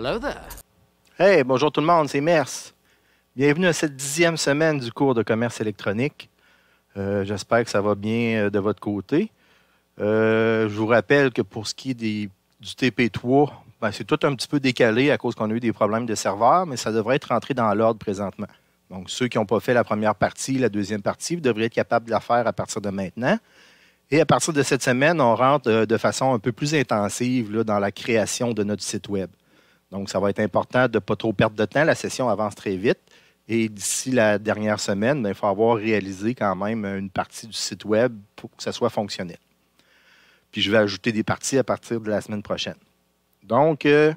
Hello there. Hey, bonjour tout le monde, c'est Merce. Bienvenue à cette dixième semaine du cours de commerce électronique. Euh, j'espère que ça va bien euh, de votre côté. Euh, je vous rappelle que pour ce qui est du TP3, ben, c'est tout un petit peu décalé à cause qu'on a eu des problèmes de serveur, mais ça devrait être rentré dans l'ordre présentement. Donc, ceux qui n'ont pas fait la première partie, la deuxième partie, vous devriez être capable de la faire à partir de maintenant. Et à partir de cette semaine, on rentre de façon un peu plus intensive là, dans la création de notre site Web. Donc, ça va être important de ne pas trop perdre de temps. La session avance très vite. Et d'ici la dernière semaine, ben, il faut avoir réalisé quand même une partie du site Web pour que ça soit fonctionnel. Puis je vais ajouter des parties à partir de la semaine prochaine. Donc, euh,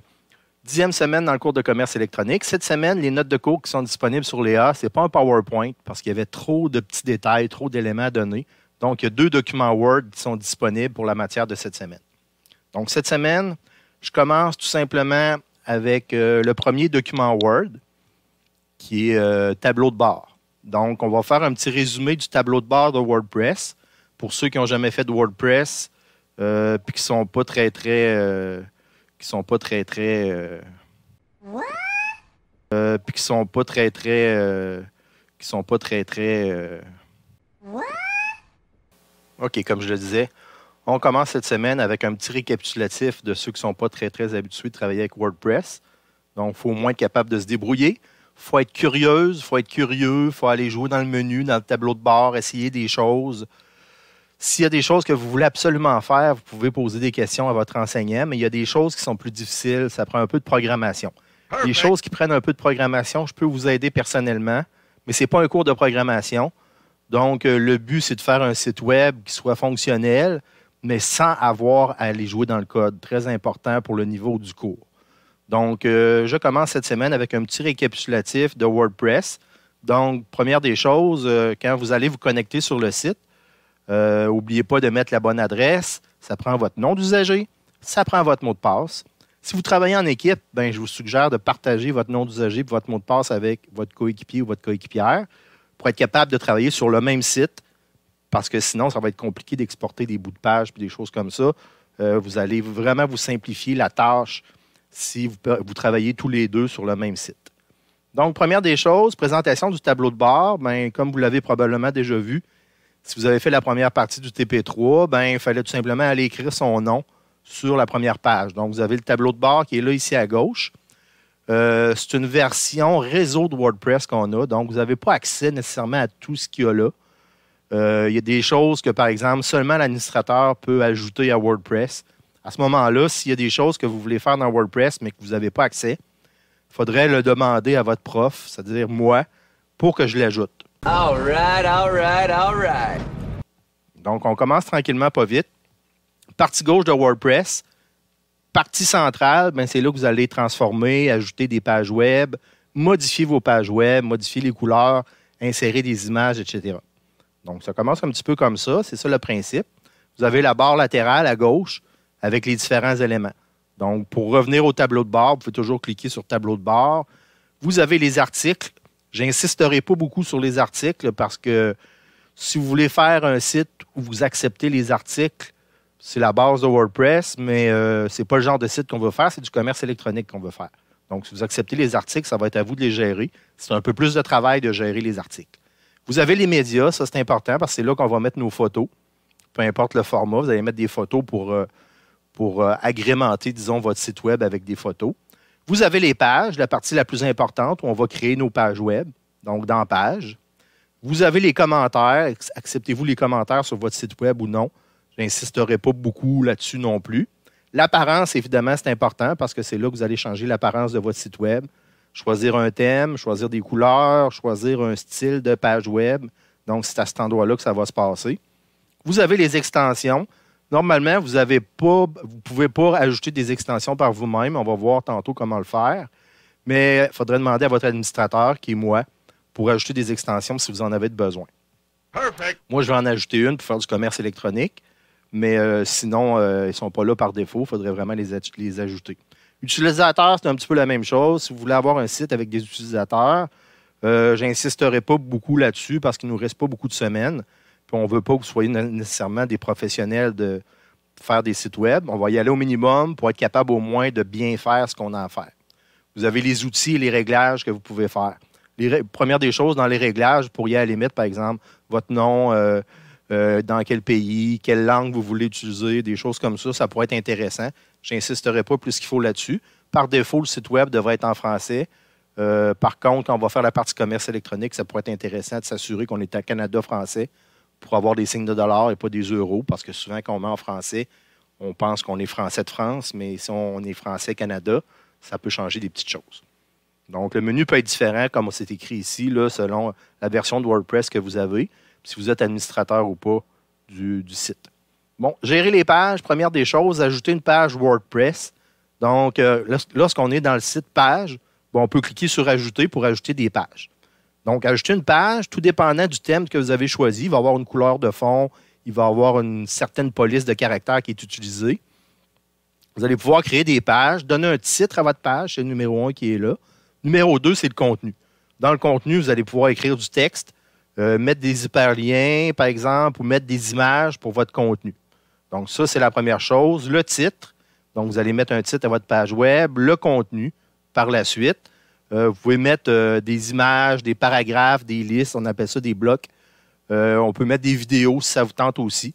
dixième semaine dans le cours de commerce électronique. Cette semaine, les notes de cours qui sont disponibles sur l'EA, ce n'est pas un PowerPoint parce qu'il y avait trop de petits détails, trop d'éléments à donner. Donc, il y a deux documents Word qui sont disponibles pour la matière de cette semaine. Donc, cette semaine, je commence tout simplement avec euh, le premier document Word, qui est euh, tableau de bord. Donc, on va faire un petit résumé du tableau de bord de WordPress. Pour ceux qui n'ont jamais fait de WordPress, euh, puis qui sont pas très, très... qui sont pas très, très... puis qui sont pas très, très... qui sont pas très, très... OK, comme je le disais. On commence cette semaine avec un petit récapitulatif de ceux qui ne sont pas très, très habitués de travailler avec WordPress. Donc, il faut au moins être capable de se débrouiller. Il faut être curieuse, il faut être curieux, il faut aller jouer dans le menu, dans le tableau de bord, essayer des choses. S'il y a des choses que vous voulez absolument faire, vous pouvez poser des questions à votre enseignant, mais il y a des choses qui sont plus difficiles, ça prend un peu de programmation. Des Les choses qui prennent un peu de programmation, je peux vous aider personnellement, mais ce n'est pas un cours de programmation. Donc, euh, le but, c'est de faire un site web qui soit fonctionnel, mais sans avoir à aller jouer dans le code. Très important pour le niveau du cours. Donc, euh, je commence cette semaine avec un petit récapitulatif de WordPress. Donc, première des choses, euh, quand vous allez vous connecter sur le site, n'oubliez euh, pas de mettre la bonne adresse. Ça prend votre nom d'usager, ça prend votre mot de passe. Si vous travaillez en équipe, ben, je vous suggère de partager votre nom d'usager et votre mot de passe avec votre coéquipier ou votre coéquipière pour être capable de travailler sur le même site parce que sinon, ça va être compliqué d'exporter des bouts de page puis des choses comme ça. Euh, vous allez vraiment vous simplifier la tâche si vous, travaillez tous les deux sur le même site. Donc, première des choses, présentation du tableau de bord. Ben, comme vous l'avez probablement déjà vu, si vous avez fait la première partie du TP3, bien, il fallait tout simplement aller écrire son nom sur la première page. Donc, vous avez le tableau de bord qui est là, ici à gauche. Euh, c'est une version réseau de WordPress qu'on a, donc vous n'avez pas accès nécessairement à tout ce qu'il y a là. Euh, il y a des choses que, par exemple, seulement l'administrateur peut ajouter à WordPress. À ce moment-là, s'il y a des choses que vous voulez faire dans WordPress, mais que vous n'avez pas accès, il faudrait le demander à votre prof, c'est-à-dire moi, pour que je l'ajoute. All right, all Donc, on commence tranquillement, pas vite. Partie gauche de WordPress, partie centrale, ben, c'est là que vous allez transformer, ajouter des pages web, modifier vos pages web, modifier les couleurs, insérer des images, etc. Donc, ça commence un petit peu comme ça. C'est ça le principe. Vous avez la barre latérale à gauche avec les différents éléments. Donc, pour revenir au tableau de bord, vous pouvez toujours cliquer sur tableau de bord. Vous avez les articles. Je n'insisterai pas beaucoup sur les articles parce que si vous voulez faire un site où vous acceptez les articles, c'est la base de WordPress, mais euh, ce n'est pas le genre de site qu'on veut faire, c'est du commerce électronique qu'on veut faire. Donc, si vous acceptez les articles, ça va être à vous de les gérer. C'est un peu plus de travail de gérer les articles. Vous avez les médias, ça c'est important parce que c'est là qu'on va mettre nos photos. Peu importe le format, vous allez mettre des photos pour, euh, pour euh, agrémenter, disons, votre site web avec des photos. Vous avez les pages, la partie la plus importante où on va créer nos pages web, donc dans Pages. Vous avez les commentaires. Acceptez-vous les commentaires sur votre site web ou non? J'insisterai pas beaucoup là-dessus non plus. L'apparence, évidemment, c'est important parce que c'est là que vous allez changer l'apparence de votre site web choisir un thème, choisir des couleurs, choisir un style de page web. Donc, c'est à cet endroit-là que ça va se passer. Vous avez les extensions. Normalement, vous ne pouvez pas ajouter des extensions par vous-même. On va voir tantôt comment le faire. Mais il faudrait demander à votre administrateur, qui est moi, pour ajouter des extensions si vous en avez besoin. Moi, je vais en ajouter une pour faire du commerce électronique. Mais euh, sinon, euh, ils ne sont pas là par défaut. Il faudrait vraiment les, les ajouter. Utilisateur, c'est un petit peu la même chose. Si vous voulez avoir un site avec des utilisateurs, euh, j'insisterai pas beaucoup là-dessus parce qu'il ne nous reste pas beaucoup de semaines. Puis on veut pas que vous soyez nécessairement des professionnels de faire des sites web. On va y aller au minimum pour être capable au moins de bien faire ce qu'on a à faire. Vous avez les outils et les réglages que vous pouvez faire. Première des choses, dans les réglages, vous pourriez aller mettre, par exemple, votre nom, euh, euh, dans quel pays, quelle langue vous voulez utiliser, des choses comme ça, ça pourrait être intéressant. J'insisterai pas plus qu'il faut là-dessus. Par défaut, le site web devrait être en français. Euh, par contre, quand on va faire la partie commerce électronique, ça pourrait être intéressant de s'assurer qu'on est à Canada français pour avoir des signes de dollars et pas des euros, parce que souvent, quand on met en français, on pense qu'on est français de France, mais si on est français Canada, ça peut changer des petites choses. Donc, le menu peut être différent, comme c'est écrit ici, là, selon la version de WordPress que vous avez si vous êtes administrateur ou pas du, site. Bon, gérer les pages, première des choses, ajouter une page WordPress. Donc, euh, lorsqu'on est dans le site page, on peut cliquer sur Ajouter pour ajouter des pages. Donc, ajouter une page, tout dépendant du thème que vous avez choisi, il va avoir une couleur de fond, il va avoir une certaine police de caractère qui est utilisée. Vous allez pouvoir créer des pages, donner un titre à votre page, c'est le numéro 1 qui est là. Numéro 2, c'est le contenu. Dans le contenu, vous allez pouvoir écrire du texte, euh, mettre des hyperliens, par exemple, ou mettre des images pour votre contenu. Donc, ça, c'est la première chose. Le titre. Donc, vous allez mettre un titre à votre page web, le contenu par la suite. Euh, vous pouvez mettre euh, des images, des paragraphes, des listes, on appelle ça des blocs. on peut mettre des vidéos si ça vous tente aussi.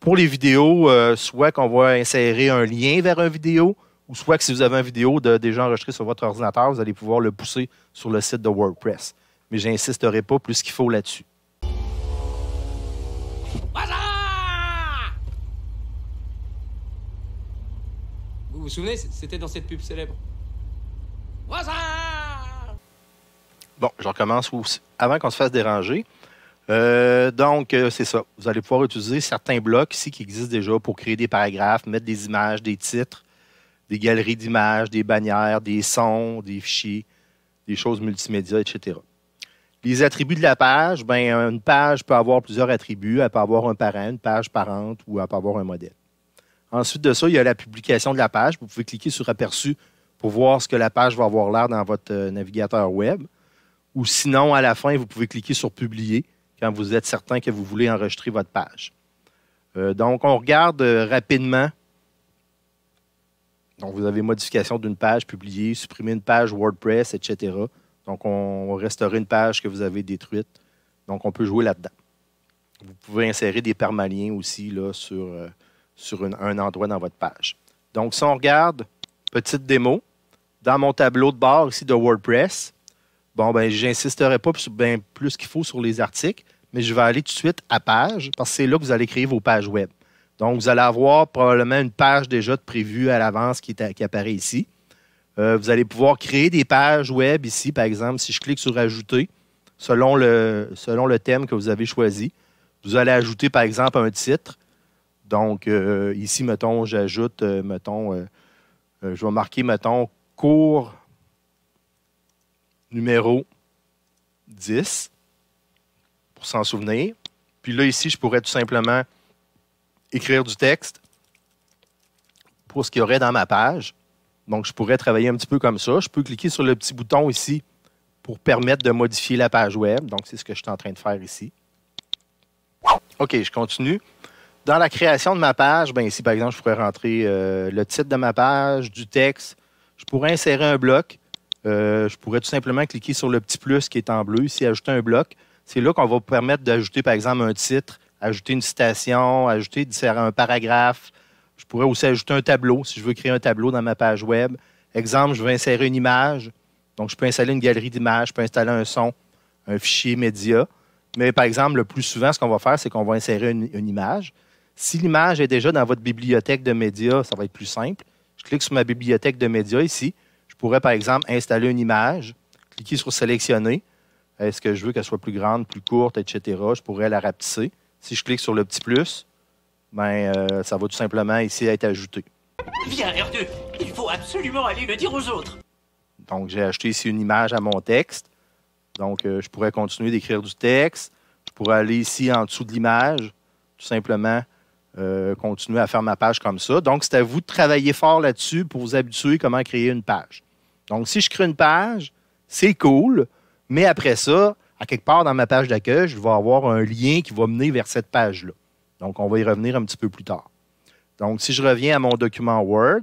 Pour les vidéos, soit qu'on va insérer un lien vers une vidéo, ou soit que si vous avez une vidéo déjà enregistrée sur votre ordinateur, vous allez pouvoir le pousser sur le site de WordPress mais j'insisterai pas plus qu'il faut là-dessus. Vous vous souvenez, c'était dans cette pub célèbre. Bon, je recommence avant qu'on se fasse déranger. Euh, donc, euh, c'est ça. Vous allez pouvoir utiliser certains blocs ici qui existent déjà pour créer des paragraphes, mettre des images, des titres, des galeries d'images, des bannières, des sons, des fichiers, des choses multimédia, etc. Les attributs de la page, ben, une page peut avoir plusieurs attributs. Elle peut avoir un parent, une page parente ou elle peut avoir un modèle. Ensuite de ça, il y a la publication de la page. Vous pouvez cliquer sur Aperçu pour voir ce que la page va avoir l'air dans votre euh, navigateur web. Ou sinon, à la fin, vous pouvez cliquer sur Publier quand vous êtes certain que vous voulez enregistrer votre page. Euh, donc, on regarde euh, rapidement. Donc, vous avez modification d'une page, publier, supprimer une page WordPress, etc. Donc, on restaurerait une page que vous avez détruite. Donc, on peut jouer là-dedans. Vous pouvez insérer des permaliens aussi là, sur, euh, sur un endroit dans votre page. Donc, si on regarde, petite démo, dans mon tableau de bord ici de WordPress, bon, ben, j'insisterai pas ben, plus, qu'il faut sur les articles, mais je vais aller tout de suite à page parce que c'est là que vous allez créer vos pages web. Donc, vous allez avoir probablement une page déjà de prévue à l'avance qui apparaît ici. Euh, vous allez pouvoir créer des pages web ici, par exemple, si je clique sur Ajouter, selon le, selon le thème que vous avez choisi. Vous allez ajouter, par exemple, un titre. Donc, euh, ici, mettons, j'ajoute, euh, mettons, je vais marquer, mettons, cours numéro 10, pour s'en souvenir. Puis là, ici, je pourrais tout simplement écrire du texte pour ce qu'il y aurait dans ma page. Donc, je pourrais travailler un petit peu comme ça. Je peux cliquer sur le petit bouton ici pour permettre de modifier la page web. Donc, c'est ce que je suis en train de faire ici. OK, je continue. Dans la création de ma page, ben ici, par exemple, je pourrais rentrer euh, le titre de ma page, du texte. Je pourrais insérer un bloc. Euh, je pourrais tout simplement cliquer sur le petit plus qui est en bleu ici, ajouter un bloc. C'est là qu'on va permettre d'ajouter, par exemple, un titre, ajouter une citation, ajouter un paragraphe, je pourrais aussi ajouter un tableau si je veux créer un tableau dans ma page web. Exemple, je veux insérer une image. Donc, je peux installer une galerie d'images, je peux installer un son, un fichier média. Mais par exemple, le plus souvent, ce qu'on va faire, c'est qu'on va insérer une, image. Si l'image est déjà dans votre bibliothèque de médias, ça va être plus simple. Je clique sur ma bibliothèque de médias ici. Je pourrais, par exemple, installer une image, cliquer sur Sélectionner. Est-ce que je veux qu'elle soit plus grande, plus courte, etc. Je pourrais la rapetisser. Si je clique sur le petit plus, ben, euh, ça va tout simplement ici être ajouté. Viens, R2, il faut absolument aller le dire aux autres. Donc, j'ai acheté ici une image à mon texte. Donc, euh, je pourrais continuer d'écrire du texte. Je pourrais aller ici en dessous de l'image, tout simplement euh, continuer à faire ma page comme ça. Donc, c'est à vous de travailler fort là-dessus pour vous habituer à comment créer une page. Donc, si je crée une page, c'est cool, mais après ça, à quelque part dans ma page d'accueil, je vais avoir un lien qui va mener vers cette page-là. Donc, on va y revenir un petit peu plus tard. Donc, si je reviens à mon document Word,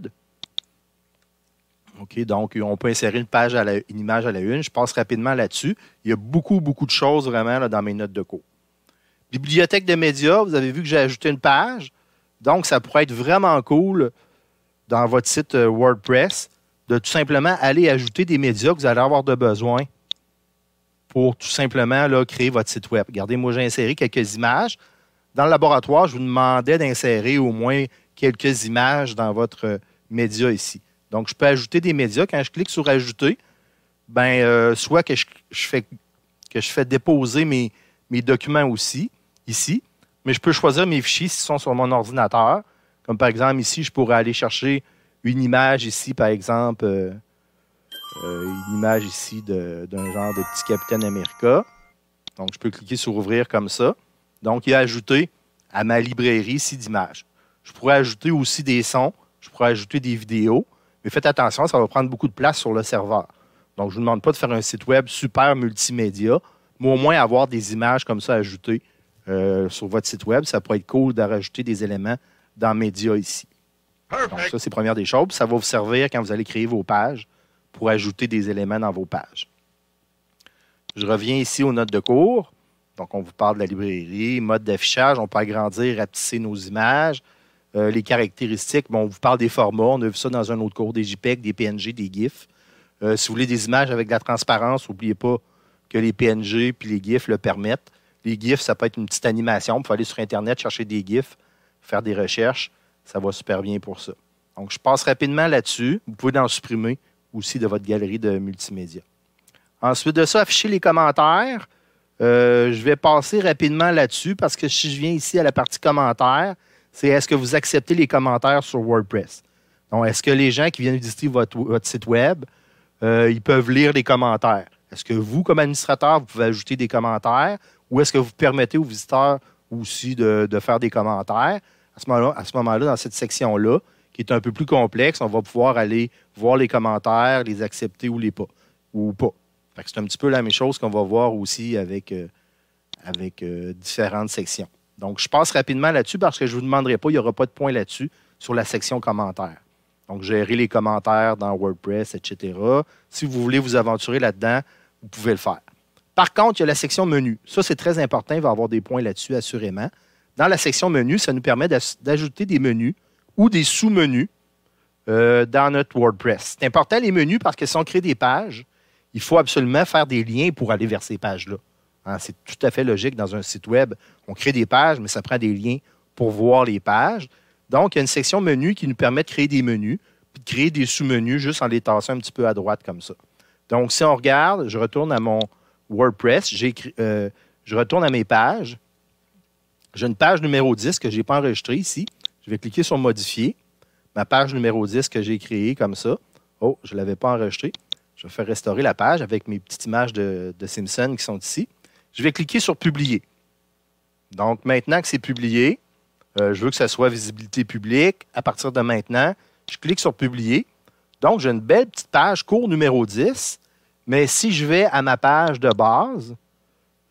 OK, donc on peut insérer une, page une image à la une. Je passe rapidement là-dessus. Il y a beaucoup, beaucoup de choses vraiment là, dans mes notes de cours. Bibliothèque de médias, vous avez vu que j'ai ajouté une page. Donc, ça pourrait être vraiment cool dans votre site euh, WordPress de tout simplement aller ajouter des médias que vous allez avoir de besoin pour tout simplement créer votre site web. Regardez, moi j'ai inséré quelques images. Dans le laboratoire, je vous demandais d'insérer au moins quelques images dans votre média ici. Donc, je peux ajouter des médias. Quand je clique sur Ajouter, ben, euh, soit que je, fais, que je fais déposer mes, mes documents aussi, ici, mais je peux choisir mes fichiers s'ils sont sur mon ordinateur. Comme par exemple, ici, je pourrais aller chercher une image ici, par exemple, euh, euh, une image ici d'un genre de petit Capitaine America. Donc, je peux cliquer sur Ouvrir comme ça. Donc, il a ajouté à ma librairie ici d'images. Je pourrais ajouter aussi des sons, je pourrais ajouter des vidéos, mais faites attention, ça va prendre beaucoup de place sur le serveur. Donc, je ne vous demande pas de faire un site web super multimédia, mais au moins avoir des images comme ça ajoutées euh, sur votre site web. Ça pourrait être cool de rajouter des éléments dans Média ici. Donc, ça, c'est première des choses. Ça va vous servir quand vous allez créer vos pages pour ajouter des éléments dans vos pages. Je reviens ici aux notes de cours. Donc, on vous parle de la librairie, mode d'affichage, on peut agrandir, rapetisser nos images, euh, les caractéristiques. Bon, on vous parle des formats, on a vu ça dans un autre cours, des JPEG, des PNG, des GIF. Euh, si vous voulez des images avec de la transparence, n'oubliez pas que les PNG puis les GIF le permettent. Les GIF, ça peut être une petite animation. Vous pouvez aller sur Internet chercher des GIF, faire des recherches. Ça va super bien pour ça. Donc, je passe rapidement là-dessus. Vous pouvez en supprimer aussi de votre galerie de multimédia. Ensuite de ça, afficher les commentaires. Euh, je vais passer rapidement là-dessus parce que si je viens ici à la partie commentaires, c'est est-ce que vous acceptez les commentaires sur WordPress? Donc, est-ce que les gens qui viennent visiter votre, site Web, euh, ils peuvent lire les commentaires? Est-ce que vous, comme administrateur, vous pouvez ajouter des commentaires ou est-ce que vous permettez aux visiteurs aussi de, faire des commentaires? À ce moment-là, moment dans cette section-là, qui est un peu plus complexe, on va pouvoir aller voir les commentaires, les accepter ou les pas, ou pas c'est un petit peu la même chose qu'on va voir aussi avec, euh, avec euh, différentes sections. Donc, je passe rapidement là-dessus parce que je ne vous demanderai pas, il n'y aura pas de points là-dessus sur la section commentaires. Donc, gérer les commentaires dans WordPress, etc. Si vous voulez vous aventurer là-dedans, vous pouvez le faire. Par contre, il y a la section menu. Ça, c'est très important. Il va y avoir des points là-dessus, assurément. Dans la section menu, ça nous permet d'ajouter des menus ou des sous-menus euh, dans notre WordPress. C'est important, les menus, parce qu'ils sont créés des pages, il faut absolument faire des liens pour aller vers ces pages-là. Hein, c'est tout à fait logique dans un site web. On crée des pages, mais ça prend des liens pour voir les pages. Donc, il y a une section menu qui nous permet de créer des menus, puis de créer des sous-menus juste en les tassant un petit peu à droite comme ça. Donc, si on regarde, je retourne à mon WordPress, euh, je retourne à mes pages. J'ai une page numéro 10 que je n'ai pas enregistrée ici. Je vais cliquer sur Modifier. Ma page numéro 10 que j'ai créée comme ça. Oh, je ne l'avais pas enregistrée. Je vais faire restaurer la page avec mes petites images de, Simpson qui sont ici. Je vais cliquer sur Publier. Donc, maintenant que c'est publié, euh, je veux que ça soit visibilité publique. À partir de maintenant, je clique sur Publier. Donc, j'ai une belle petite page, cours numéro 10. Mais si je vais à ma page de base,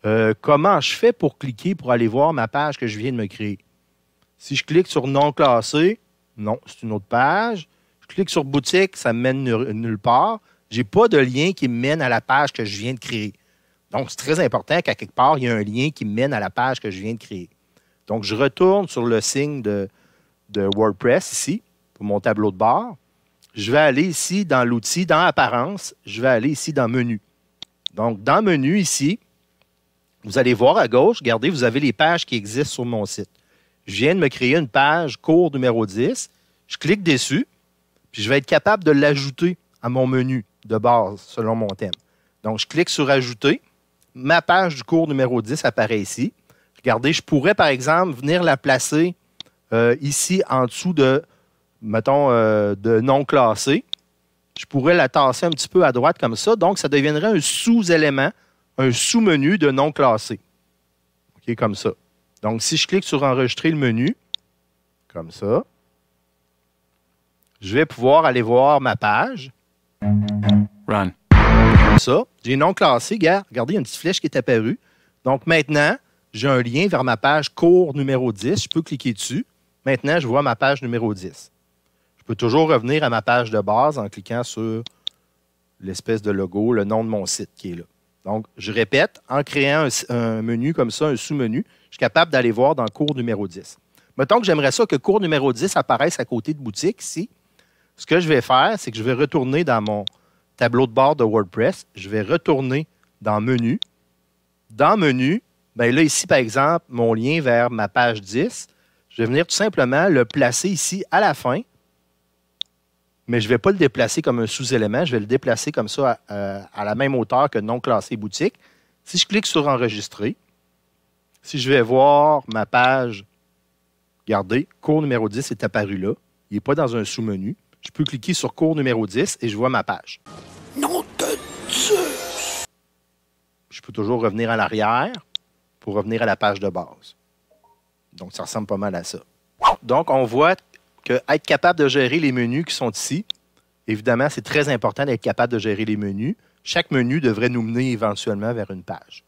euh, comment je fais pour cliquer pour aller voir ma page que je viens de me créer? Si je clique sur Non classé, non, c'est une autre page. Je clique sur Boutique, ça me mène nulle part n'ai pas de lien qui me mène à la page que je viens de créer. Donc, c'est très important qu'à quelque part, il y ait un lien qui mène à la page que je viens de créer. Donc, je retourne sur le signe de, WordPress ici, pour mon tableau de bord. Je vais aller ici dans l'outil, dans Apparence. Je vais aller ici dans Menu. Donc, dans Menu ici, vous allez voir à gauche, regardez, vous avez les pages qui existent sur mon site. Je viens de me créer une page cours numéro 10. Je clique dessus, puis je vais être capable de l'ajouter à mon menu de base selon mon thème. Donc, je clique sur Ajouter. Ma page du cours numéro 10 apparaît ici. Regardez, je pourrais, par exemple, venir la placer euh, ici en dessous de, mettons, euh, de non classé. Je pourrais la tasser un petit peu à droite comme ça. Donc, ça deviendrait un sous-élément, un sous-menu de non classé. OK, comme ça. Donc, si je clique sur Enregistrer le menu, comme ça, je vais pouvoir aller voir ma page Run. ça, j'ai non classé, Regardez, il y a une petite flèche qui est apparue. Donc maintenant, j'ai un lien vers ma page cours numéro 10. Je peux cliquer dessus. Maintenant, je vois ma page numéro 10. Je peux toujours revenir à ma page de base en cliquant sur l'espèce de logo, le nom de mon site qui est là. Donc, je répète, en créant un, menu comme ça, un sous-menu, je suis capable d'aller voir dans cours numéro 10. Mettons que j'aimerais ça que cours numéro 10 apparaisse à côté de boutique ici. Si ce que je vais faire, c'est que je vais retourner dans mon tableau de bord de WordPress. Je vais retourner dans Menu. Dans Menu, bien là, ici, par exemple, mon lien vers ma page 10, je vais venir tout simplement le placer ici à la fin, mais je ne vais pas le déplacer comme un sous-élément. Je vais le déplacer comme ça à, euh, à la même hauteur que non classé boutique. Si je clique sur Enregistrer, si je vais voir ma page, regardez, cours numéro 10 est apparu là. Il n'est pas dans un sous-menu je peux cliquer sur cours numéro 10 et je vois ma page. Nom de Dieu! Je peux toujours revenir à l'arrière pour revenir à la page de base. Donc, ça ressemble pas mal à ça. Donc, on voit que être capable de gérer les menus qui sont ici, évidemment, c'est très important d'être capable de gérer les menus. Chaque menu devrait nous mener éventuellement vers une page.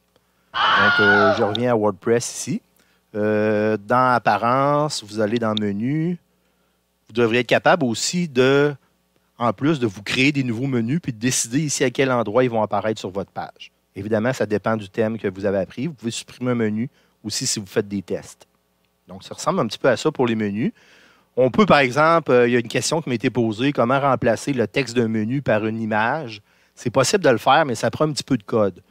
Donc, euh, je reviens à WordPress ici. Euh, dans Apparence, vous allez dans Menu, vous devriez être capable aussi de, en plus, de vous créer des nouveaux menus puis de décider ici à quel endroit ils vont apparaître sur votre page. Évidemment, ça dépend du thème que vous avez appris. Vous pouvez supprimer un menu aussi si vous faites des tests. Donc, ça ressemble un petit peu à ça pour les menus. On peut, par exemple, euh, il y a une question qui m'a été posée, comment remplacer le texte d'un menu par une image. C'est possible de le faire, mais ça prend un petit peu de code.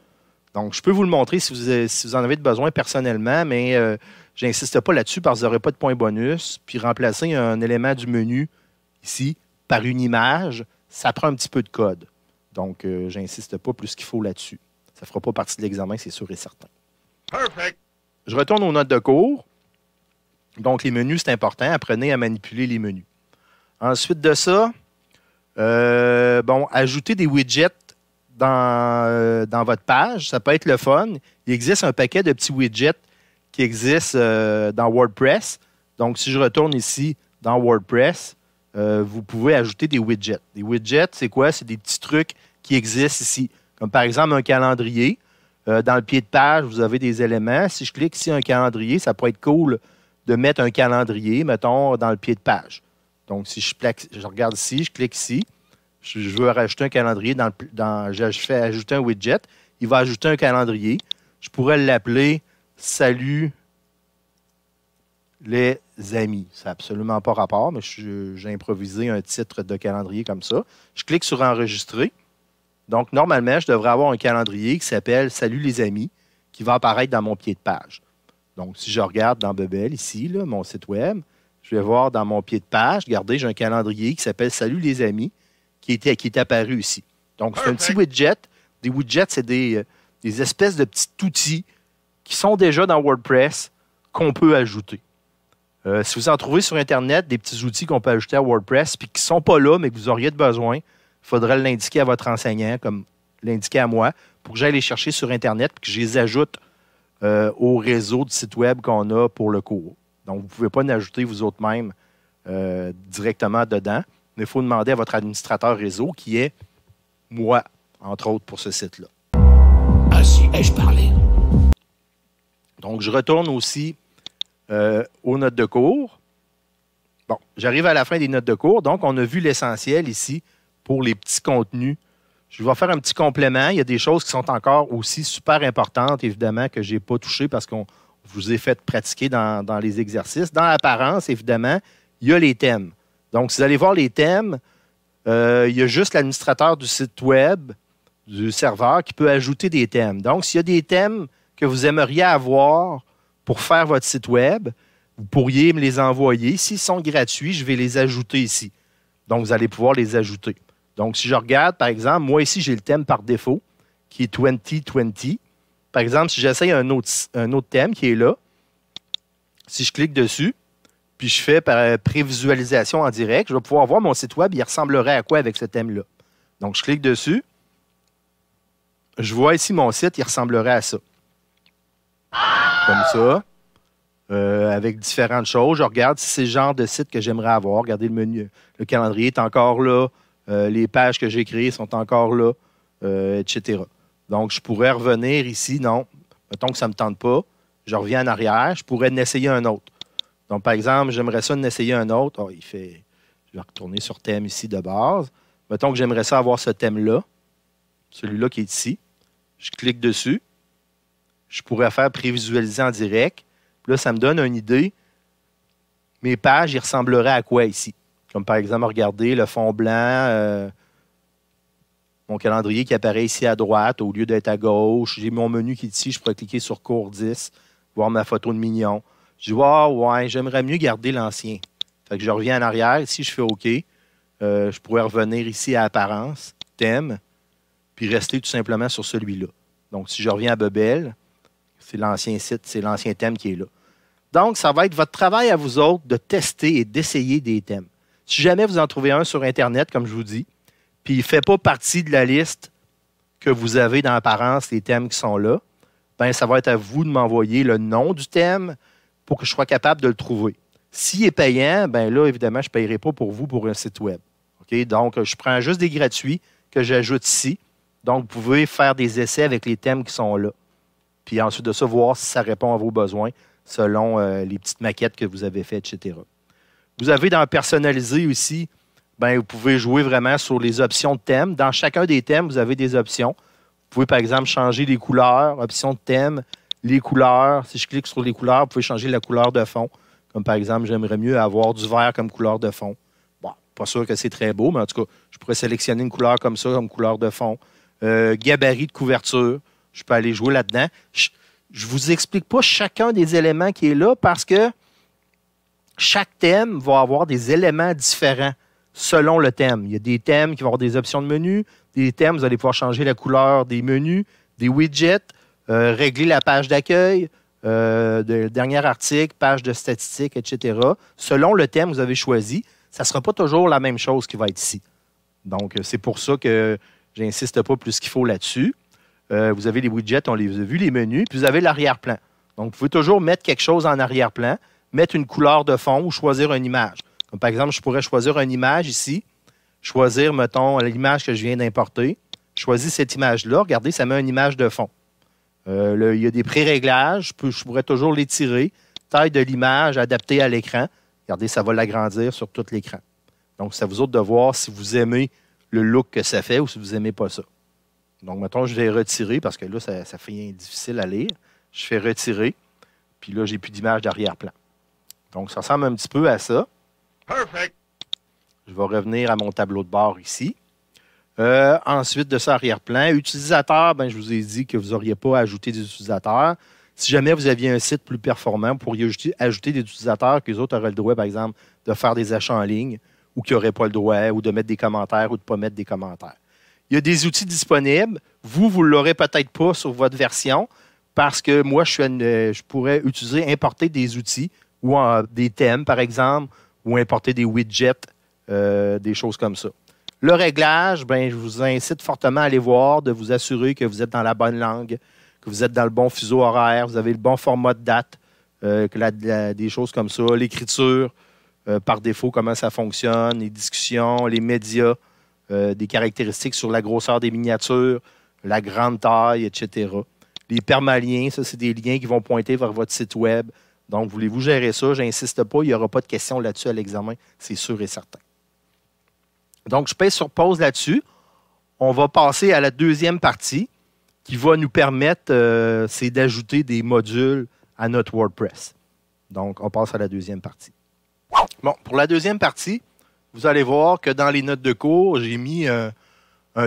Donc, je peux vous le montrer si vous, en avez besoin personnellement, mais euh, J'insiste pas là-dessus parce que vous n'aurez pas de point bonus. Puis remplacer un élément du menu ici par une image, ça prend un petit peu de code. Donc, euh, je n'insiste pas plus qu'il faut là-dessus. Ça ne fera pas partie de l'examen, c'est sûr et certain. Je retourne aux notes de cours. Donc, les menus, c'est important. Apprenez à manipuler les menus. Ensuite de ça, euh, bon, ajouter des widgets dans, euh, dans votre page, ça peut être le fun. Il existe un paquet de petits widgets qui existe euh, dans WordPress. Donc, si je retourne ici dans WordPress, euh, vous pouvez ajouter des widgets. Des widgets, c'est quoi? C'est des petits trucs qui existent ici. Comme par exemple un calendrier. Euh, dans le pied de page, vous avez des éléments. Si je clique ici un calendrier, ça pourrait être cool de mettre un calendrier, mettons, dans le pied de page. Donc, si je, je regarde ici, je clique ici, je, veux rajouter un calendrier, dans, dans, je fais ajouter un widget, il va ajouter un calendrier. Je pourrais l'appeler Salut les amis. Ça n'a absolument pas rapport, mais j'ai improvisé un titre de calendrier comme ça. Je clique sur enregistrer. Donc, normalement, je devrais avoir un calendrier qui s'appelle Salut les amis, qui va apparaître dans mon pied de page. Donc, si je regarde dans Bebel, ici, mon site web, je vais voir dans mon pied de page, regardez, j'ai un calendrier qui s'appelle Salut les amis, qui, qui est apparu ici. Donc, c'est un petit widget. Des widgets, c'est des, euh, des espèces de petits outils qui sont déjà dans WordPress qu'on peut ajouter. Euh, si vous en trouvez sur Internet, des petits outils qu'on peut ajouter à WordPress puis qui ne sont pas là, mais que vous auriez besoin, il faudrait l'indiquer à votre enseignant, comme l'indiquer à moi, pour que j'aille les chercher sur Internet et que je les ajoute euh, au réseau de site web qu'on a pour le cours. Donc, vous ne pouvez pas en ajouter vous autres même euh, directement dedans, mais il faut demander à votre administrateur réseau qui est moi, entre autres, pour ce site-là. Ainsi ah, ai-je parlé. Donc, je retourne aussi euh, aux notes de cours. Bon, j'arrive à la fin des notes de cours. Donc, on a vu l'essentiel ici pour les petits contenus. Je vais faire un petit complément. Il y a des choses qui sont encore aussi super importantes, évidemment, que je n'ai pas touchées parce qu'on vous ai fait pratiquer dans, les exercices. Dans l'apparence, évidemment, il y a les thèmes. Donc, si vous allez voir les thèmes, euh, il y a juste l'administrateur du site web, du serveur, qui peut ajouter des thèmes. Donc, s'il y a des thèmes que vous aimeriez avoir pour faire votre site web, vous pourriez me les envoyer. S'ils sont gratuits, je vais les ajouter ici. Donc, vous allez pouvoir les ajouter. Donc, si je regarde, par exemple, moi ici, j'ai le thème par défaut, qui est 2020. Par exemple, si j'essaye un autre, un autre thème qui est là, si je clique dessus, puis je fais par euh, prévisualisation en direct, je vais pouvoir voir mon site web, il ressemblerait à quoi avec ce thème-là. Donc, je clique dessus. Je vois ici mon site, il ressemblerait à ça comme ça, euh, avec différentes choses. Je regarde si c'est le genre de site que j'aimerais avoir. Regardez le menu. Le calendrier est encore là. Euh, les pages que j'ai créées sont encore là, euh, etc. Donc, je pourrais revenir ici. Non, mettons que ça ne me tente pas. Je reviens en arrière. Je pourrais en essayer un autre. Donc, par exemple, j'aimerais ça en essayer un autre. Ah, il fait... Je vais retourner sur thème ici de base. Mettons que j'aimerais ça avoir ce thème-là, celui-là qui est ici. Je clique dessus je pourrais faire prévisualiser en direct. là, ça me donne une idée. Mes pages, ils ressembleraient à quoi ici? Comme par exemple, regardez le fond blanc, euh, mon calendrier qui apparaît ici à droite au lieu d'être à gauche. J'ai mon menu qui est ici, je pourrais cliquer sur cours 10, voir ma photo de mignon. Je dis « ouais, j'aimerais mieux garder l'ancien. Fait que je reviens en arrière. Si je fais OK, euh, je pourrais revenir ici à apparence, thème, puis rester tout simplement sur celui-là. Donc, si je reviens à Bebel, c'est l'ancien site, c'est l'ancien thème qui est là. Donc, ça va être votre travail à vous autres de tester et d'essayer des thèmes. Si jamais vous en trouvez un sur Internet, comme je vous dis, puis il ne fait pas partie de la liste que vous avez dans l'apparence les thèmes qui sont là, bien, ça va être à vous de m'envoyer le nom du thème pour que je sois capable de le trouver. S'il est payant, ben là, évidemment, je ne paierai pas pour vous pour un site web. Donc, je prends juste des gratuits que j'ajoute ici. Donc, vous pouvez faire des essais avec les thèmes qui sont là puis ensuite de ça, voir si ça répond à vos besoins selon euh, les petites maquettes que vous avez faites, etc. Vous avez dans personnaliser aussi, ben, vous pouvez jouer vraiment sur les options de thème. Dans chacun des thèmes, vous avez des options. Vous pouvez, par exemple, changer les couleurs, options de thème, les couleurs. Si je clique sur les couleurs, vous pouvez changer la couleur de fond. Comme par exemple, j'aimerais mieux avoir du vert comme couleur de fond. Bon, pas sûr que c'est très beau, mais en tout cas, je pourrais sélectionner une couleur comme ça, comme couleur de fond. Euh, gabarit de couverture je peux aller jouer là-dedans. Je, ne vous explique pas chacun des éléments qui est là parce que chaque thème va avoir des éléments différents selon le thème. Il y a des thèmes qui vont avoir des options de menu, des thèmes, vous allez pouvoir changer la couleur des menus, des widgets, euh, régler la page d'accueil, euh, dernier article, page de statistiques, etc. Selon le thème que vous avez choisi, ça ne sera pas toujours la même chose qui va être ici. Donc, euh, c'est pour ça que j'insiste pas plus qu'il faut là-dessus. Euh, vous avez les widgets, on les a vu, les menus, puis vous avez l'arrière-plan. Donc, vous pouvez toujours mettre quelque chose en arrière-plan, mettre une couleur de fond ou choisir une image. par exemple, je pourrais choisir une image ici, choisir, mettons, l'image que je viens d'importer. Choisis cette image-là. Regardez, ça met une image de fond. Euh, il y a des pré-réglages. Je, je pourrais toujours les tirer. Taille de l'image adaptée à l'écran. Regardez, ça va l'agrandir sur tout l'écran. Donc, ça vous autres de voir si vous aimez le look que ça fait ou si vous n'aimez pas ça. Donc, mettons, je vais retirer parce que là, ça, fait difficile à lire. Je fais retirer, puis là, j'ai plus d'image d'arrière-plan. Donc, ça ressemble un petit peu à ça. Perfect. Je vais revenir à mon tableau de bord ici. Euh, ensuite de ça, arrière-plan. Utilisateur, ben, je vous ai dit que vous n'auriez pas ajouté des utilisateurs. Si jamais vous aviez un site plus performant, vous pourriez ajouter des utilisateurs que les autres auraient le droit, par exemple, de faire des achats en ligne ou qui n'auraient pas le droit, ou de mettre des commentaires ou de ne pas mettre des commentaires. Il y a des outils disponibles. Vous, vous ne l'aurez peut-être pas sur votre version parce que moi, je, euh, pourrais utiliser, importer des outils ou euh, des thèmes, par exemple, ou importer des widgets, euh, des choses comme ça. Le réglage, ben, je vous incite fortement à aller voir, de vous assurer que vous êtes dans la bonne langue, que vous êtes dans le bon fuseau horaire, vous avez le bon format de date, des choses comme ça, l'écriture, par défaut, comment ça fonctionne, les discussions, les médias. Euh, des caractéristiques sur la grosseur des miniatures, la grande taille, etc. Les permaliens, ça, c'est des liens qui vont pointer vers votre site Web. Donc, voulez-vous gérer ça? J'insiste pas, il n'y aura pas de questions là-dessus à l'examen, c'est sûr et certain. Donc, je pèse sur pause là-dessus. On va passer à la deuxième partie qui va nous permettre, euh, c'est d'ajouter des modules à notre WordPress. Donc, on passe à la deuxième partie. Bon, pour la deuxième partie, vous allez voir que dans les notes de cours, j'ai mis un,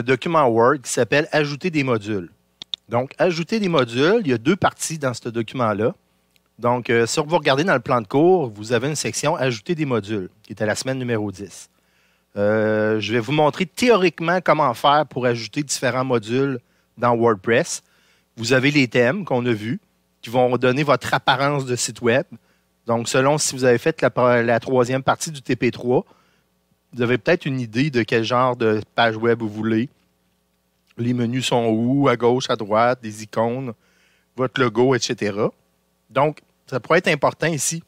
document Word qui s'appelle Ajouter des modules. Donc, ajouter des modules, il y a deux parties dans ce document-là. Donc, euh, si vous regardez dans le plan de cours, vous avez une section Ajouter des modules, qui est à la semaine numéro 10. Euh, je vais vous montrer théoriquement comment faire pour ajouter différents modules dans WordPress. Vous avez les thèmes qu'on a vus, qui vont donner votre apparence de site Web. Donc, selon si vous avez fait la troisième partie du TP3, vous avez peut-être une idée de quel genre de page web vous voulez. Les menus sont où, à gauche, à droite, des icônes, votre logo, etc. Donc, ça pourrait être important ici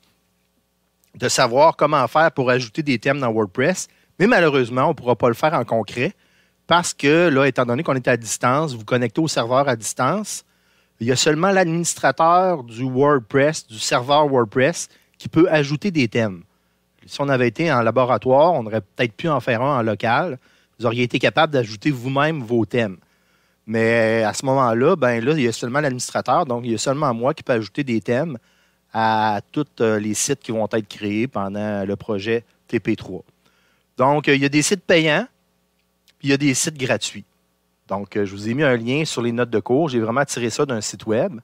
de savoir comment faire pour ajouter des thèmes dans WordPress, mais malheureusement, on ne pourra pas le faire en concret parce que là, étant donné qu'on est à distance, vous connectez au serveur à distance, il y a seulement l'administrateur du WordPress, du serveur WordPress, qui peut ajouter des thèmes si on avait été en laboratoire, on aurait peut-être pu en faire un en local. Vous auriez été capable d'ajouter vous-même vos thèmes. Mais à ce moment-là, ben là, il y a seulement l'administrateur, donc il y a seulement moi qui peux ajouter des thèmes à tous euh, les sites qui vont être créés pendant le projet TP3. Donc, euh, il y a des sites payants, puis il y a des sites gratuits. Donc, euh, je vous ai mis un lien sur les notes de cours. J'ai vraiment tiré ça d'un site web.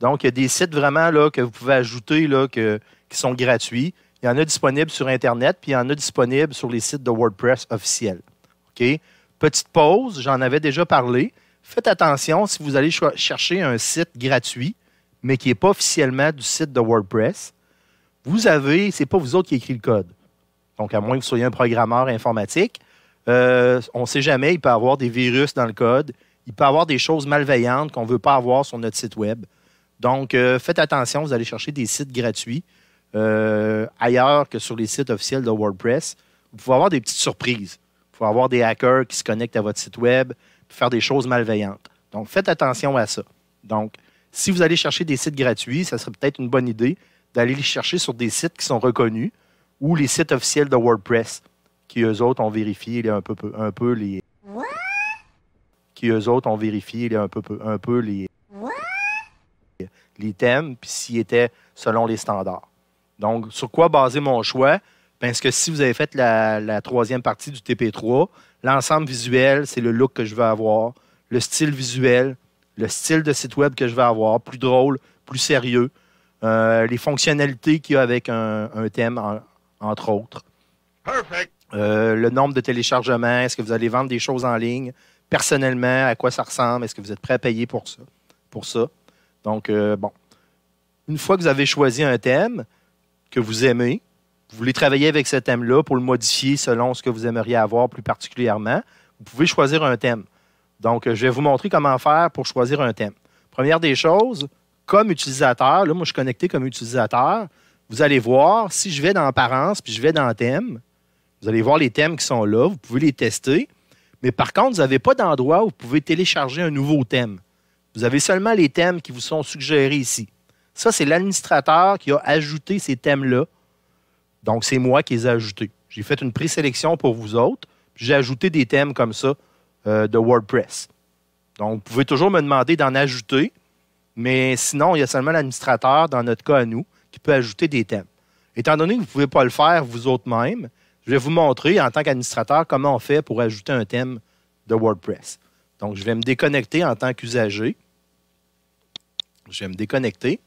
Donc, il y a des sites vraiment là, que vous pouvez ajouter là, qui sont gratuits. Il y en a disponibles sur Internet, puis il y en a disponibles sur les sites de WordPress officiels. OK? Petite pause, j'en avais déjà parlé. Faites attention si vous allez chercher un site gratuit, mais qui n'est pas officiellement du site de WordPress. Vous avez, c'est pas vous autres qui écrit le code. Donc, à moins que vous soyez un programmeur informatique, euh, on ne sait jamais, il peut y avoir des virus dans le code, il peut y avoir des choses malveillantes qu'on ne veut pas avoir sur notre site web. Donc, euh, faites attention, vous allez chercher des sites gratuits euh, ailleurs que sur les sites officiels de WordPress. Vous pouvez avoir des petites surprises. Vous pouvez avoir des hackers qui se connectent à votre site Web pour faire des choses malveillantes. Donc, faites attention à ça. Donc, si vous allez chercher des sites gratuits, ça serait peut-être une bonne idée d'aller les chercher sur des sites qui sont reconnus ou les sites officiels de WordPress, qui eux autres ont vérifié un, peu, un peu les. Qui eux autres ont vérifié un, peu, un peu les. Les thèmes, puis s'ils étaient selon les standards. Donc, sur quoi baser mon choix? Parce ben, que si vous avez fait la, troisième partie du TP3, l'ensemble visuel, c'est le look que je veux avoir, le style visuel, le style de site web que je vais avoir, plus drôle, plus sérieux, euh, les fonctionnalités qu'il y a avec un, thème, entre autres. Perfect. Euh, le nombre de téléchargements, est-ce que vous allez vendre des choses en ligne, personnellement, à quoi ça ressemble, est-ce que vous êtes prêt à payer pour ça. Pour ça. Donc, euh, bon. Une fois que vous avez choisi un thème, que vous aimez. Vous voulez travailler avec ce thème-là pour le modifier selon ce que vous aimeriez avoir plus particulièrement. Vous pouvez choisir un thème. Donc, euh, je vais vous montrer comment faire pour choisir un thème. Première des choses, comme utilisateur, là, moi, je suis connecté comme utilisateur. Vous allez voir, si je vais dans Apparence puis je vais dans Thème, vous allez voir les thèmes qui sont là. Vous pouvez les tester. Mais par contre, vous n'avez pas d'endroit où vous pouvez télécharger un nouveau thème. Vous avez seulement les thèmes qui vous sont suggérés ici. Ça, c'est l'administrateur qui a ajouté ces thèmes-là. Donc, c'est moi qui les ai ajoutés. J'ai fait une présélection pour vous autres. J'ai ajouté des thèmes comme ça euh, de WordPress. Donc, vous pouvez toujours me demander d'en ajouter, mais sinon, il y a seulement l'administrateur, dans notre cas à nous, qui peut ajouter des thèmes. Étant donné que vous ne pouvez pas le faire vous autres même, je vais vous montrer en tant qu'administrateur comment on fait pour ajouter un thème de WordPress. Donc, je vais me déconnecter en tant qu'usager. Je vais me déconnecter.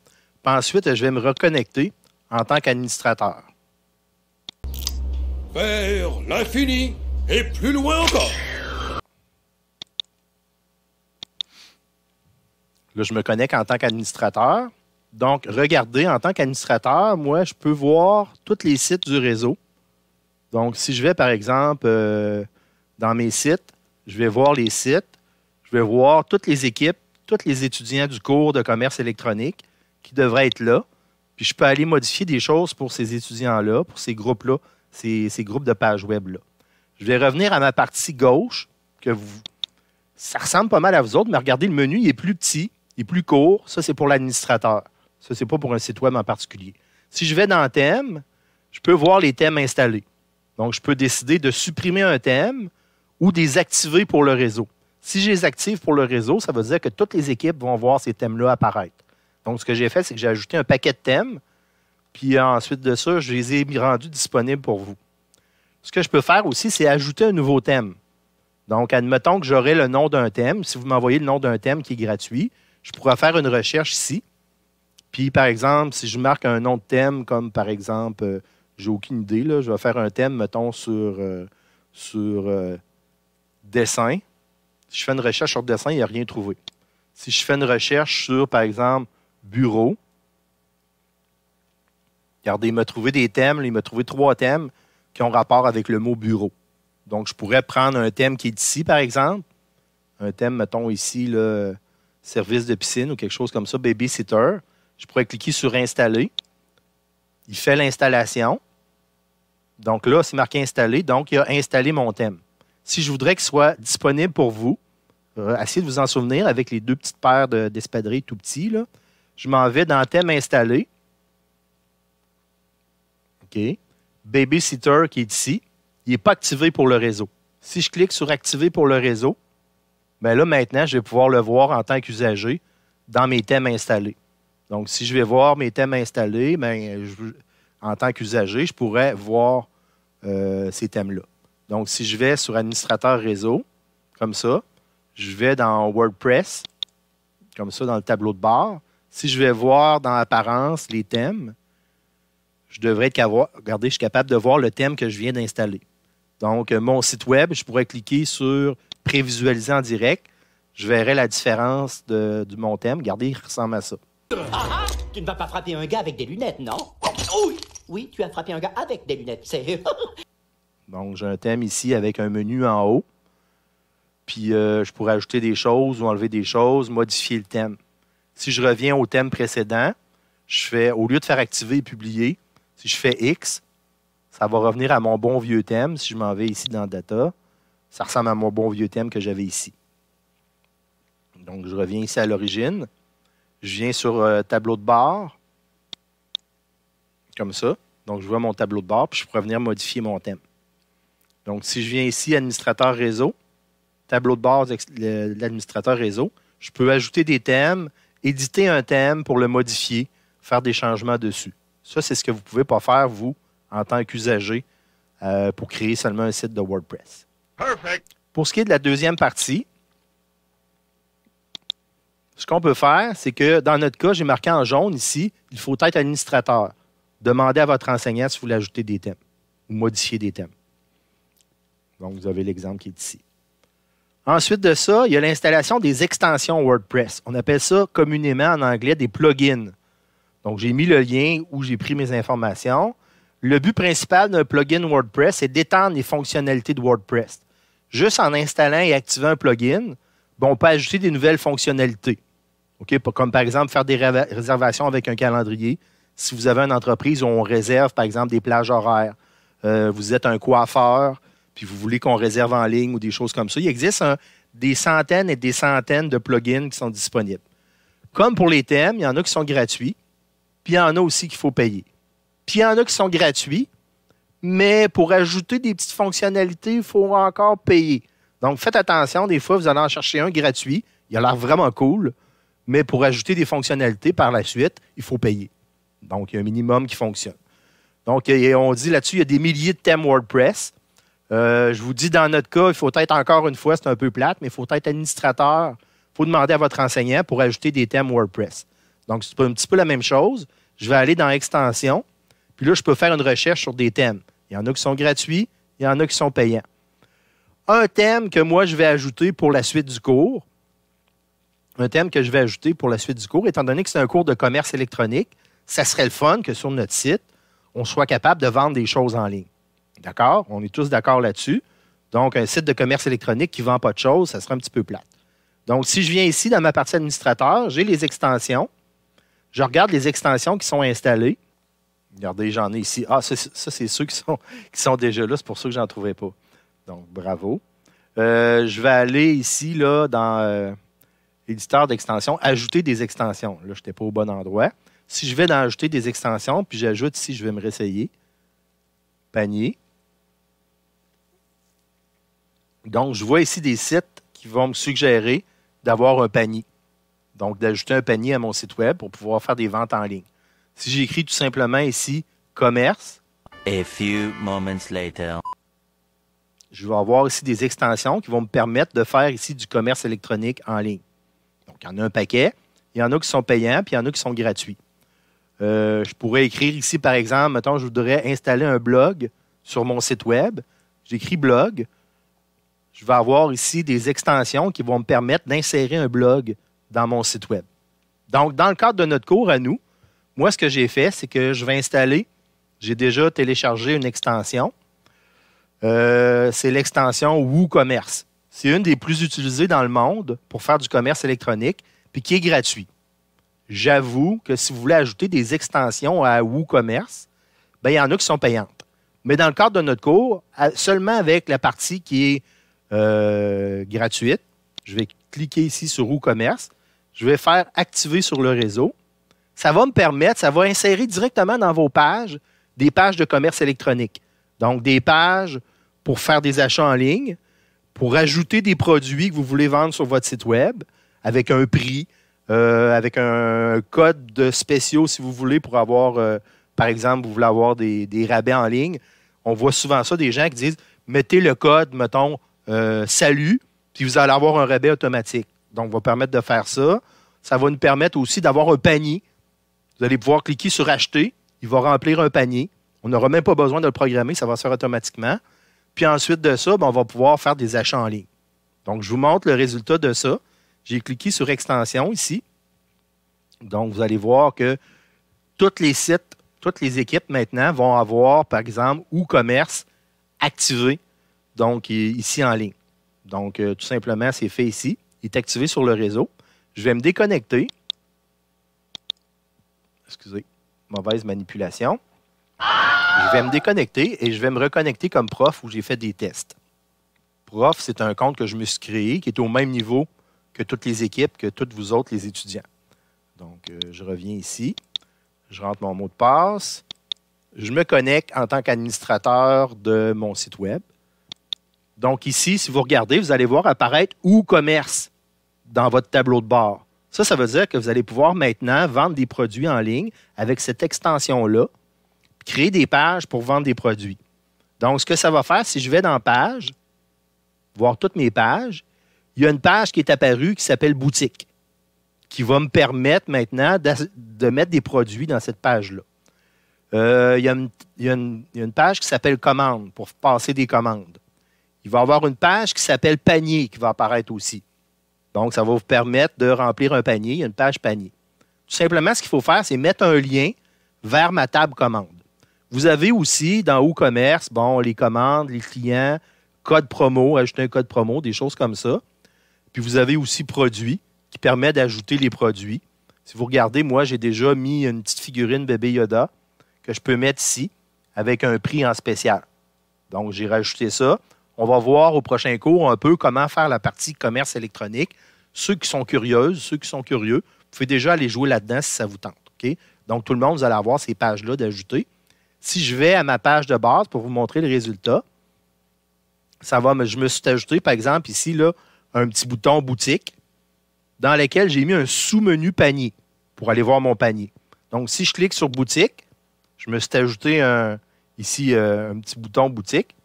Puis ensuite, je vais me reconnecter en tant qu'administrateur. Vers l'infini et plus loin encore. Là, je me connecte en tant qu'administrateur. Donc, regardez, en tant qu'administrateur, moi, je peux voir tous les sites du réseau. Donc, si je vais, par exemple, euh, dans mes sites, je vais voir les sites, je vais voir toutes les équipes, tous les étudiants du cours de commerce électronique, qui devraient être là. Puis je peux aller modifier des choses pour ces étudiants-là, pour ces groupes-là, ces, groupes de pages web-là. Je vais revenir à ma partie gauche, que vous, ça ressemble pas mal à vous autres, mais regardez, le menu, il est plus petit, il est plus court. Ça, c'est pour l'administrateur. Ça, c'est pas pour un site web en particulier. Si je vais dans Thème, je peux voir les thèmes installés. Donc, je peux décider de supprimer un thème ou des activer pour le réseau. Si je les active pour le réseau, ça veut dire que toutes les équipes vont voir ces thèmes-là apparaître. Donc, ce que j'ai fait, c'est que j'ai ajouté un paquet de thèmes, puis ensuite de ça, je les ai rendus disponibles pour vous. Ce que je peux faire aussi, c'est ajouter un nouveau thème. Donc, admettons que j'aurai le nom d'un thème. Si vous m'envoyez le nom d'un thème qui est gratuit, je pourrais faire une recherche ici. Puis, par exemple, si je marque un nom de thème, comme par exemple, euh, j'ai aucune idée, là, je vais faire un thème, mettons, sur, euh, sur euh, dessin. Si je fais une recherche sur dessin, il n'y a rien trouvé. Si je fais une recherche sur, par exemple, bureau. Regardez, il m'a trouvé des thèmes, il m'a trouvé trois thèmes qui ont rapport avec le mot bureau. Donc, je pourrais prendre un thème qui est ici, par exemple. Un thème, mettons ici, le service de piscine ou quelque chose comme ça, babysitter. Je pourrais cliquer sur installer. Il fait l'installation. Donc là, c'est marqué installer. Donc, il a installé mon thème. Si je voudrais qu'il soit disponible pour vous, euh, essayez de vous en souvenir avec les deux petites paires d'espadrilles tout petits. Je m'en vais dans Thèmes installés ».« OK. Babysitter qui est ici. Il n'est pas activé pour le réseau. Si je clique sur Activer pour le réseau, bien là, maintenant, je vais pouvoir le voir en tant qu'usager dans mes thèmes installés. Donc, si je vais voir mes thèmes installés, ben, en tant qu'usager, je pourrais voir euh, ces thèmes-là. Donc, si je vais sur Administrateur réseau, comme ça, je vais dans WordPress, comme ça, dans le tableau de bord, si je vais voir dans l'apparence les thèmes, je devrais être capable, de voir le thème que je viens d'installer. Donc, euh, mon site web, je pourrais cliquer sur prévisualiser en direct. Je verrai la différence de, mon thème. Regardez, il ressemble à ça. Ah, ah, tu ne vas pas frapper un gars avec des lunettes, non? Oui, tu as frappé un gars avec des lunettes. C'est... Donc, j'ai un thème ici avec un menu en haut. Puis, euh, je pourrais ajouter des choses ou enlever des choses, modifier le thème. Si je reviens au thème précédent, je fais, au lieu de faire activer et publier, si je fais X, ça va revenir à mon bon vieux thème. Si je m'en vais ici dans Data, ça ressemble à mon bon vieux thème que j'avais ici. Donc, je reviens ici à l'origine. Je viens sur euh, tableau de bord, comme ça. Donc, je vois mon tableau de bord, puis je pourrais venir modifier mon thème. Donc, si je viens ici, administrateur réseau, tableau de bord l'administrateur réseau, je peux ajouter des thèmes éditer un thème pour le modifier, faire des changements dessus. Ça, c'est ce que vous ne pouvez pas faire, vous, en tant qu'usager, euh, pour créer seulement un site de WordPress. Pour ce qui est de la deuxième partie, ce qu'on peut faire, c'est que dans notre cas, j'ai marqué en jaune ici, il faut être administrateur. Demandez à votre enseignant si vous voulez ajouter des thèmes ou modifier des thèmes. Donc, vous avez l'exemple qui est ici. Ensuite de ça, il y a l'installation des extensions WordPress. On appelle ça communément en anglais des plugins. Donc, j'ai mis le lien où j'ai pris mes informations. Le but principal d'un plugin WordPress est d'étendre les fonctionnalités de WordPress. Juste en installant et activant un plugin, ben, on peut ajouter des nouvelles fonctionnalités. Comme par exemple faire des réservations avec un calendrier. Si vous avez une entreprise où on réserve, par exemple, des plages horaires, euh, vous êtes un coiffeur, puis vous voulez qu'on réserve en ligne ou des choses comme ça, il existe des centaines et des centaines de plugins qui sont disponibles. Comme pour les thèmes, il y en a qui sont gratuits, puis il y en a aussi qu'il faut payer. Puis il y en a qui sont gratuits, mais pour ajouter des petites fonctionnalités, il faut encore payer. Donc faites attention, des fois, vous allez en chercher un gratuit, il a l'air vraiment cool, mais pour ajouter des fonctionnalités par la suite, il faut payer. Donc il y a un minimum qui fonctionne. Donc on dit là-dessus, il y a des milliers de thèmes WordPress. Euh, je vous dis, dans notre cas, il faut être encore une fois, c'est un peu plate, mais il faut être administrateur. Il faut demander à votre enseignant pour ajouter des thèmes WordPress. Donc, c'est un petit peu la même chose. Je vais aller dans Extension, puis là, je peux faire une recherche sur des thèmes. Il y en a qui sont gratuits, il y en a qui sont payants. Un thème que moi, je vais ajouter pour la suite du cours, un thème que je vais ajouter pour la suite du cours, étant donné que c'est un cours de commerce électronique, ça serait le fun que sur notre site, on soit capable de vendre des choses en ligne. D'accord? On est tous d'accord là-dessus. Donc, un site de commerce électronique qui ne vend pas de choses, ça serait un petit peu plate. Donc, si je viens ici dans ma partie administrateur, j'ai les extensions. Je regarde les extensions qui sont installées. Regardez, j'en ai ici. Ah, ça, c'est ceux qui sont, déjà là. C'est pour ça que j'en trouvais pas. Donc, bravo. Euh, je vais aller ici, là, dans euh, éditeur d'extensions, ajouter des extensions. Là, je n'étais pas au bon endroit. Si je vais dans ajouter des extensions, puis j'ajoute ici, je vais me réessayer. Panier. Donc, je vois ici des sites qui vont me suggérer d'avoir un panier. Donc, d'ajouter un panier à mon site web pour pouvoir faire des ventes en ligne. Si j'écris tout simplement ici commerce, je vais avoir ici des extensions qui vont me permettre de faire ici du commerce électronique en ligne. Donc, il y en a un paquet. Il y en a qui sont payants, puis il y en a qui sont gratuits. Euh, je pourrais écrire ici, par exemple, mettons, je voudrais installer un blog sur mon site web. J'écris blog je vais avoir ici des extensions qui vont me permettre d'insérer un blog dans mon site Web. Donc, dans le cadre de notre cours à nous, moi, ce que j'ai fait, c'est que je vais installer, j'ai déjà téléchargé une extension. Euh, c'est l'extension WooCommerce. C'est une des plus utilisées dans le monde pour faire du commerce électronique, puis qui est gratuit. J'avoue que si vous voulez ajouter des extensions à WooCommerce, bien, il y en a qui sont payantes. Mais dans le cadre de notre cours, seulement avec la partie qui est euh, gratuite. Je vais cliquer ici sur e-commerce. Je vais faire activer sur le réseau. Ça va me permettre, ça va insérer directement dans vos pages des pages de commerce électronique. Donc, des pages pour faire des achats en ligne, pour ajouter des produits que vous voulez vendre sur votre site Web avec un prix, euh, avec un code de spéciaux si vous voulez pour avoir, euh, par exemple, vous voulez avoir des, des, rabais en ligne. On voit souvent ça, des gens qui disent mettez le code, mettons, euh, salut, puis vous allez avoir un rabais automatique. Donc, va permettre de faire ça. Ça va nous permettre aussi d'avoir un panier. Vous allez pouvoir cliquer sur acheter. Il va remplir un panier. On n'aura même pas besoin de le programmer, ça va se faire automatiquement. Puis ensuite de ça, ben, on va pouvoir faire des achats en ligne. Donc, je vous montre le résultat de ça. J'ai cliqué sur extension ici. Donc, vous allez voir que tous les sites, toutes les équipes maintenant vont avoir, par exemple, ou commerce activé donc ici en ligne. Donc, euh, tout simplement, c'est fait ici. Il est activé sur le réseau. Je vais me déconnecter. Excusez, mauvaise manipulation. Je vais me déconnecter et je vais me reconnecter comme prof où j'ai fait des tests. Prof, c'est un compte que je me suis créé qui est au même niveau que toutes les équipes, que toutes vous autres, les étudiants. Donc, euh, je reviens ici. Je rentre mon mot de passe. Je me connecte en tant qu'administrateur de mon site Web. Donc ici, si vous regardez, vous allez voir apparaître ou commerce dans votre tableau de bord. Ça, ça veut dire que vous allez pouvoir maintenant vendre des produits en ligne avec cette extension-là, créer des pages pour vendre des produits. Donc, ce que ça va faire, si je vais dans Pages, voir toutes mes pages, il y a une page qui est apparue qui s'appelle Boutique, qui va me permettre maintenant de mettre des produits dans cette page-là. Euh, il, il y a une page qui s'appelle Commande pour passer des commandes il va y avoir une page qui s'appelle panier qui va apparaître aussi. Donc, ça va vous permettre de remplir un panier. Il y a une page panier. Tout simplement, ce qu'il faut faire, c'est mettre un lien vers ma table commande. Vous avez aussi dans WooCommerce, commerce bon, les commandes, les clients, code promo, ajouter un code promo, des choses comme ça. Puis vous avez aussi produits qui permet d'ajouter les produits. Si vous regardez, moi, j'ai déjà mis une petite figurine bébé Yoda que je peux mettre ici avec un prix en spécial. Donc, j'ai rajouté ça. On va voir au prochain cours un peu comment faire la partie commerce électronique. Ceux qui sont curieuses, ceux qui sont curieux, vous pouvez déjà aller jouer là-dedans si ça vous tente. Donc, tout le monde, vous allez avoir ces pages-là d'ajouter. Si je vais à ma page de base pour vous montrer le résultat, ça va, je me suis ajouté, par exemple, ici, là, un petit bouton boutique dans lequel j'ai mis un sous-menu panier pour aller voir mon panier. Donc, si je clique sur boutique, je me suis ajouté un, ici euh, un petit bouton boutique.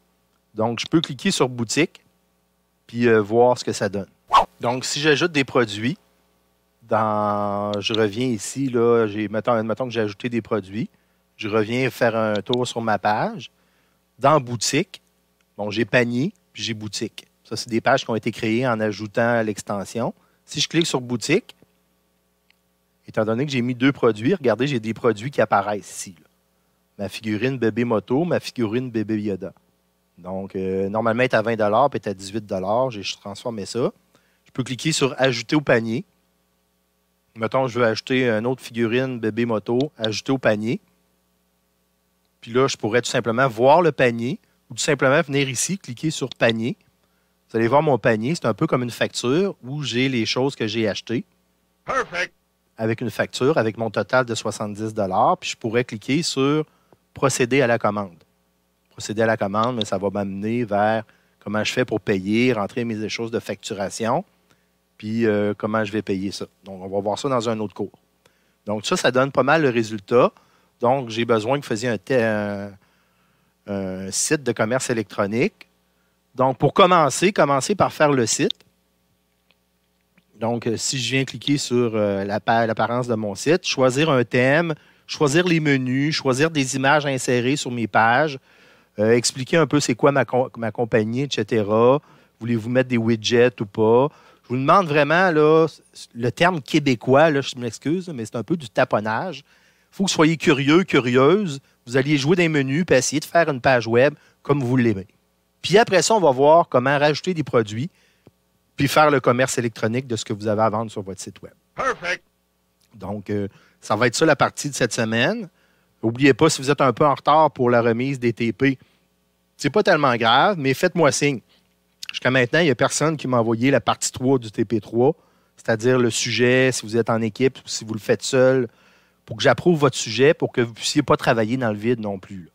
Donc, je peux cliquer sur boutique puis euh, voir ce que ça donne. Donc, si j'ajoute des produits, je reviens ici, là, j'ai, mettons, que j'ai ajouté des produits. Je reviens faire un tour sur ma page. Dans boutique, bon, j'ai panier, puis j'ai boutique. Ça, c'est des pages qui ont été créées en ajoutant l'extension. Si je clique sur boutique, étant donné que j'ai mis deux produits, regardez, j'ai des produits qui apparaissent ici. Ma figurine bébé moto, ma figurine bébé Yoda. Donc, euh, normalement, elle est à 20 puis elle est à 18 J'ai transformé ça. Je peux cliquer sur Ajouter au panier. Mettons, je veux ajouter une autre figurine bébé moto, ajouter au panier. Puis là, je pourrais tout simplement voir le panier ou tout simplement venir ici, cliquer sur panier. Vous allez voir mon panier. C'est un peu comme une facture où j'ai les choses que j'ai achetées. Avec une facture, avec mon total de 70 Puis je pourrais cliquer sur procéder à la commande procéder à la commande, mais ça va m'amener vers comment je fais pour payer, rentrer mes choses de facturation, puis euh, comment je vais payer ça. Donc, on va voir ça dans un autre cours. Donc, ça, ça donne pas mal le résultat. Donc, j'ai besoin que vous un, site de commerce électronique. Donc, pour commencer, commencer par faire le site. Donc, euh, si je viens cliquer sur euh, l'apparence de mon site, choisir un thème, choisir les menus, choisir des images à insérer sur mes pages, euh, expliquer un peu c'est quoi ma, compagnie, etc. Voulez-vous mettre des widgets ou pas? Je vous demande vraiment, le terme québécois, je m'excuse, mais c'est un peu du taponnage. Il faut que vous soyez curieux, curieuse. Vous alliez jouer des menus puis essayer de faire une page web comme vous l'aimez. Puis après ça, on va voir comment rajouter des produits puis faire le commerce électronique de ce que vous avez à vendre sur votre site web. Perfect. Donc, euh, ça va être ça la partie de cette semaine. N'oubliez pas, si vous êtes un peu en retard pour la remise des TP, c'est pas tellement grave, mais faites-moi signe. Jusqu'à maintenant, il n'y a personne qui m'a envoyé la partie 3 du TP3, c'est-à-dire le sujet, si vous êtes en équipe, si vous le faites seul, pour que j'approuve votre sujet, pour que vous ne puissiez pas travailler dans le vide non plus.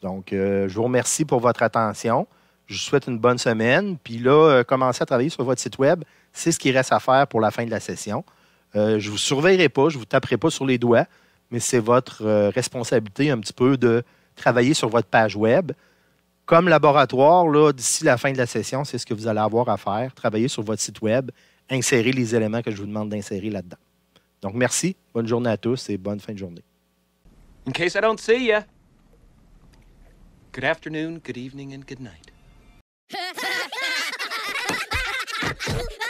Donc, euh, je vous remercie pour votre attention. Je vous souhaite une bonne semaine. Puis là, euh, commencez à travailler sur votre site web. C'est ce qui reste à faire pour la fin de la session. Euh, je ne vous surveillerai pas, je ne vous taperai pas sur les doigts mais c'est votre euh, responsabilité un petit peu de travailler sur votre page web. Comme laboratoire, d'ici la fin de la session, c'est ce que vous allez avoir à faire, travailler sur votre site web, insérer les éléments que je vous demande d'insérer là-dedans. Donc, merci, bonne journée à tous et bonne fin de journée. In case I don't Good afternoon, good evening, and good night.